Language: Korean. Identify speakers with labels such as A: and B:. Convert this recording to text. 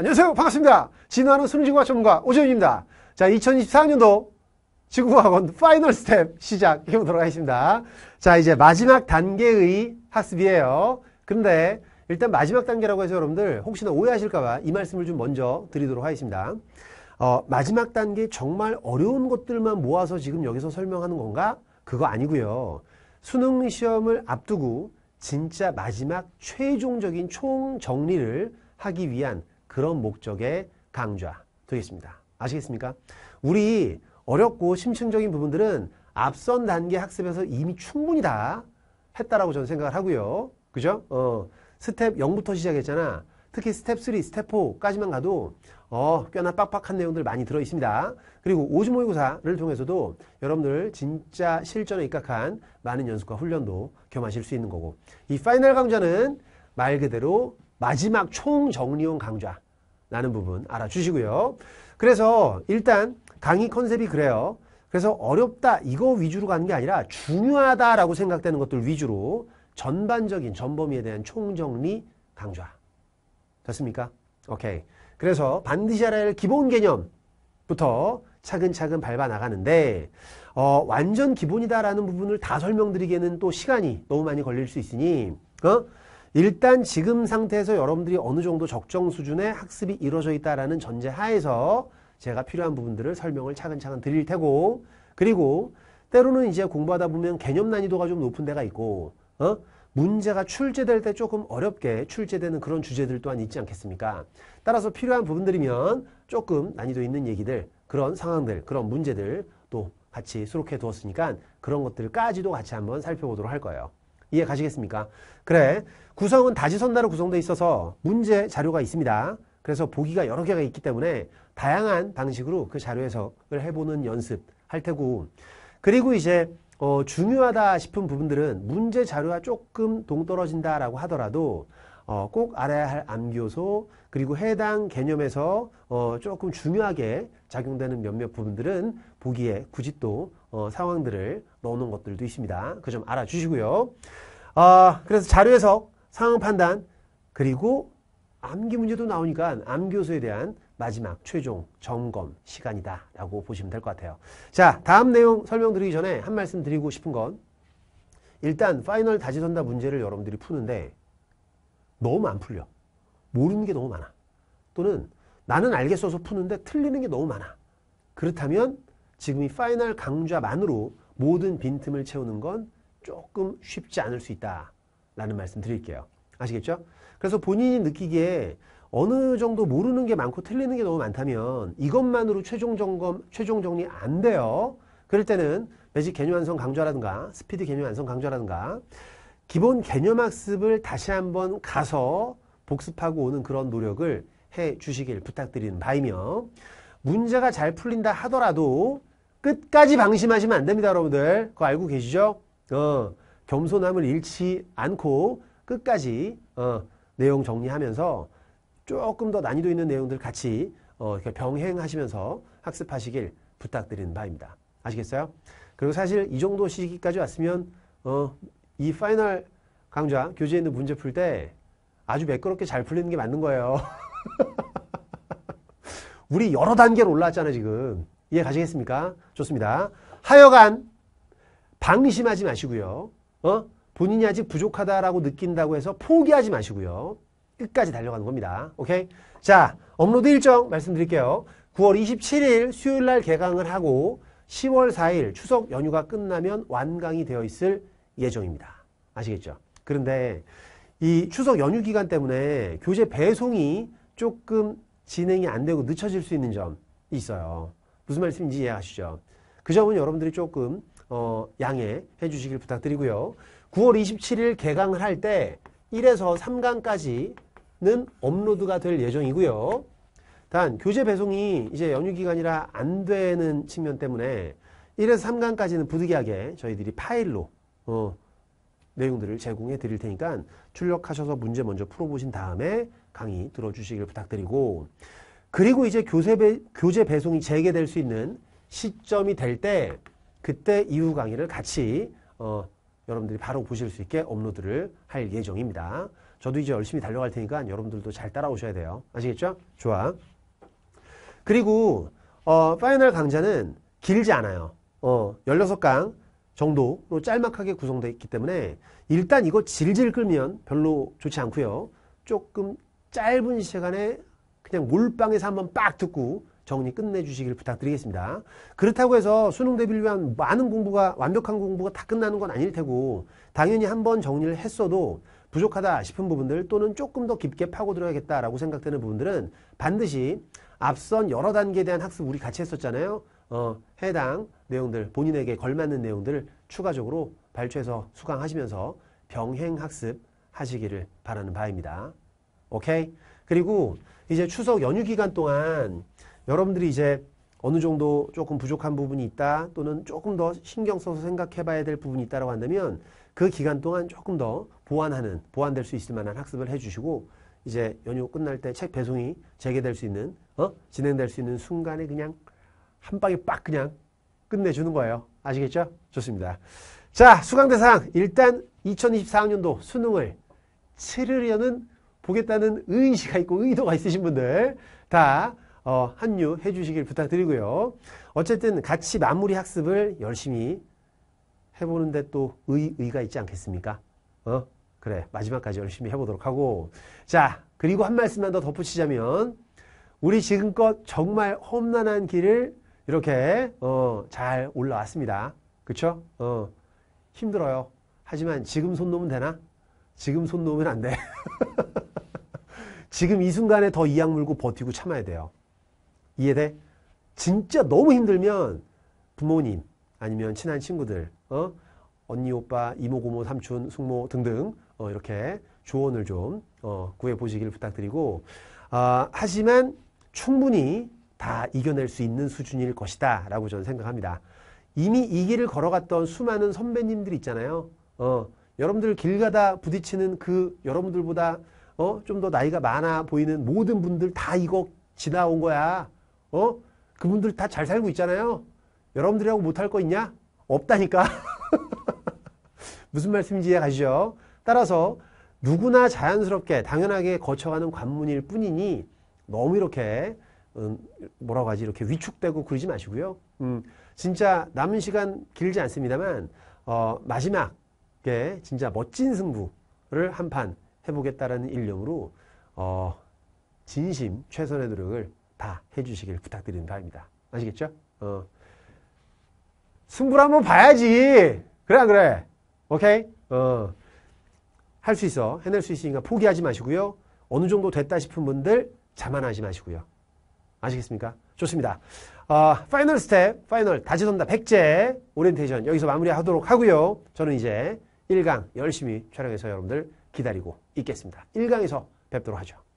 A: 안녕하세요. 반갑습니다. 진화하는 수능지구학 전문가 오재훈입니다 자, 2024년도 지구학원 과 파이널 스텝 시작해보도록 하겠습니다. 자, 이제 마지막 단계의 학습이에요. 그런데 일단 마지막 단계라고 해서 여러분들 혹시나 오해하실까봐 이 말씀을 좀 먼저 드리도록 하겠습니다. 어, 마지막 단계 정말 어려운 것들만 모아서 지금 여기서 설명하는 건가? 그거 아니고요. 수능 시험을 앞두고 진짜 마지막 최종적인 총 정리를 하기 위한 그런 목적의 강좌 되겠습니다. 아시겠습니까? 우리 어렵고 심층적인 부분들은 앞선 단계 학습에서 이미 충분히 다 했다라고 저는 생각을 하고요. 그죠? 어, 스텝 0부터 시작했잖아. 특히 스텝 3, 스텝 4까지만 가도 어, 꽤나 빡빡한 내용들 많이 들어 있습니다. 그리고 오즈 모의고사를 통해서도 여러분들 진짜 실전에 입각한 많은 연습과 훈련도 겸하실 수 있는 거고 이 파이널 강좌는 말 그대로 마지막 총정리용 강좌라는 부분 알아주시고요. 그래서 일단 강의 컨셉이 그래요. 그래서 어렵다 이거 위주로 가는 게 아니라 중요하다라고 생각되는 것들 위주로 전반적인 전범위에 대한 총정리 강좌. 됐습니까? 오케이. 그래서 반드시 알아야 할 기본 개념부터 차근차근 밟아 나가는데 어, 완전 기본이다라는 부분을 다 설명드리기에는 또 시간이 너무 많이 걸릴 수 있으니 어? 일단 지금 상태에서 여러분들이 어느 정도 적정 수준의 학습이 이루어져 있다는 전제 하에서 제가 필요한 부분들을 설명을 차근차근 드릴 테고 그리고 때로는 이제 공부하다 보면 개념 난이도가 좀 높은 데가 있고 어? 문제가 출제될 때 조금 어렵게 출제되는 그런 주제들 또한 있지 않겠습니까? 따라서 필요한 부분들이면 조금 난이도 있는 얘기들, 그런 상황들, 그런 문제들 또 같이 수록해 두었으니까 그런 것들까지도 같이 한번 살펴보도록 할 거예요. 이해 가시겠습니까? 그래. 구성은 다지선다로 구성되어 있어서 문제 자료가 있습니다. 그래서 보기가 여러 개가 있기 때문에 다양한 방식으로 그 자료 해석을 해보는 연습 할 테고 그리고 이제 어, 중요하다 싶은 부분들은 문제 자료와 조금 동떨어진다라고 하더라도 어, 꼭 알아야 할 암기요소 그리고 해당 개념에서 어, 조금 중요하게 작용되는 몇몇 부분들은 보기에 굳이 또 어, 상황들을 넣는 것들도 있습니다. 그 점 알아주시고요. 아, 그래서 자료 해석, 상황 판단 그리고 암기 문제도 나오니까 암기요소에 대한 마지막 최종 점검 시간이다 라고 보시면 될 것 같아요. 자 다음 내용 설명드리기 전에 한 말씀 드리고 싶은 건 일단 파이널 다지선다 문제를 여러분들이 푸는데 너무 안 풀려. 모르는 게 너무 많아. 또는 나는 알겠어서 푸는데 틀리는 게 너무 많아. 그렇다면 지금 이 파이널 강좌만으로 모든 빈틈을 채우는 건 조금 쉽지 않을 수 있다라는 말씀 드릴게요. 아시겠죠? 그래서 본인이 느끼기에 어느 정도 모르는 게 많고 틀리는 게 너무 많다면 이것만으로 최종 점검, 최종 정리 안 돼요. 그럴 때는 매직 개념 완성 강좌라든가 스피드 개념 완성 강좌라든가 기본 개념 학습을 다시 한번 가서 복습하고 오는 그런 노력을 해 주시길 부탁드리는 바이며 문제가 잘 풀린다 하더라도 끝까지 방심하시면 안 됩니다 여러분들 그거 알고 계시죠? 어, 겸손함을 잃지 않고 끝까지 어, 내용 정리하면서 조금 더 난이도 있는 내용들 같이 어, 이렇게 병행하시면서 학습하시길 부탁드리는 바입니다 아시겠어요? 그리고 사실 이 정도 시기까지 왔으면 어, 이 파이널 강좌 교재에 있는 문제 풀 때 아주 매끄럽게 잘 풀리는 게 맞는 거예요. 우리 여러 단계로 올라왔잖아요 지금. 이해 가시겠습니까? 좋습니다. 하여간 방심하지 마시고요. 어? 본인이 아직 부족하다라고 느낀다고 해서 포기하지 마시고요. 끝까지 달려가는 겁니다. 오케이? 자, 업로드 일정 말씀드릴게요. 9월 27일 수요일 날 개강을 하고 10월 4일 추석 연휴가 끝나면 완강이 되어 있을 예정입니다. 아시겠죠? 그런데 이 추석 연휴 기간 때문에 교재 배송이 조금 진행이 안 되고 늦춰질 수 있는 점이 있어요. 무슨 말씀인지 이해하시죠? 그 점은 여러분들이 조금 어, 양해해 주시길 부탁드리고요. 9월 27일 개강을 할 때 1에서 3강까지는 업로드가 될 예정이고요. 단 교재 배송이 이제 연휴 기간이라 안 되는 측면 때문에 1에서 3강까지는 부득이하게 저희들이 파일로 어, 내용들을 제공해 드릴 테니까 출력하셔서 문제 먼저 풀어보신 다음에 강의 들어주시길 부탁드리고 그리고 이제 교세 배, 교재 배송이 재개될 수 있는 시점이 될 때 그때 이후 강의를 같이 어, 여러분들이 바로 보실 수 있게 업로드를 할 예정입니다. 저도 이제 열심히 달려갈 테니까 여러분들도 잘 따라오셔야 돼요. 아시겠죠? 좋아. 그리고 어, 파이널 강좌는 길지 않아요. 어, 16강 정도로 짤막하게 구성되어 있기 때문에 일단 이거 질질 끌면 별로 좋지 않고요. 조금 짧은 시간에 그냥 몰빵해서 한번 빡 듣고 정리 끝내주시길 부탁드리겠습니다. 그렇다고 해서 수능 대비를 위한 많은 공부가 완벽한 공부가 다 끝나는 건 아닐 테고 당연히 한번 정리를 했어도 부족하다 싶은 부분들 또는 조금 더 깊게 파고들어야겠다라고 생각되는 부분들은 반드시 앞선 여러 단계에 대한 학습 우리 같이 했었잖아요. 어, 해당 내용들, 본인에게 걸맞는 내용들을 추가적으로 발췌해서 수강하시면서 병행학습 하시기를 바라는 바입니다. 오케이? 그리고 이제 추석 연휴 기간 동안 여러분들이 이제 어느 정도 조금 부족한 부분이 있다 또는 조금 더 신경 써서 생각해 봐야 될 부분이 있다고 한다면 그 기간 동안 조금 더 보완하는, 보완될 수 있을 만한 학습을 해 주시고 이제 연휴 끝날 때 책 배송이 재개될 수 있는, 어? 진행될 수 있는 순간에 그냥 한 방에 빡 그냥 끝내주는 거예요. 아시겠죠? 좋습니다. 자, 수강대상 일단 2024학년도 수능을 치르려는 보겠다는 의지가 있고 의도가 있으신 분들 다 어, 합류해 주시길 부탁드리고요. 어쨌든 같이 마무리 학습을 열심히 해보는데 또 의, 의가 있지 않겠습니까? 어? 그래, 마지막까지 열심히 해보도록 하고. 자, 그리고 한 말씀만 더 덧붙이자면, 우리 지금껏 정말 험난한 길을 이렇게 어, 잘 올라왔습니다. 그쵸? 어, 힘들어요. 하지만 지금 손 놓으면 되나? 지금 손 놓으면 안 돼. 지금 이 순간에 더 이악 물고 버티고 참아야 돼요. 이해돼? 진짜 너무 힘들면 부모님 아니면 친한 친구들 어? 언니, 오빠, 이모, 고모, 삼촌, 숙모 등등 어, 이렇게 조언을 좀 어, 구해보시길 부탁드리고 아, 하지만 충분히 다 이겨낼 수 있는 수준일 것이다 라고 저는 생각합니다. 이미 이 길을 걸어갔던 수많은 선배님들 있잖아요. 어, 여러분들 길 가다 부딪히는 그 여러분들보다 어, 좀 더 나이가 많아 보이는 모든 분들 다 이거 지나온 거야. 어? 그분들 다 잘 살고 있잖아요. 여러분들이라고 못할 거 있냐? 없다니까. 무슨 말씀인지 이해가시죠? 따라서 누구나 자연스럽게 당연하게 거쳐가는 관문일 뿐이니 너무 이렇게 음, 뭐라고 하지 이렇게 위축되고 그러지 마시고요. 음, 진짜 남은 시간 길지 않습니다만 어, 마지막에 진짜 멋진 승부를 한 판 해보겠다라는 일념으로 어, 진심 최선의 노력을 다 해주시길 부탁드리는 바입니다. 아시겠죠? 어, 승부를 한번 봐야지. 그래 안 그래? 오케이? 어, 할 수 있어. 해낼 수 있으니까 포기하지 마시고요. 어느 정도 됐다 싶은 분들 자만하지 마시고요. 아시겠습니까? 좋습니다. 어, 파이널 스텝, 파이널 다지돈다 백제 오리엔테이션 여기서 마무리하도록 하고요. 저는 이제 1강 열심히 촬영해서 여러분들 기다리고 있겠습니다. 1강에서 뵙도록 하죠.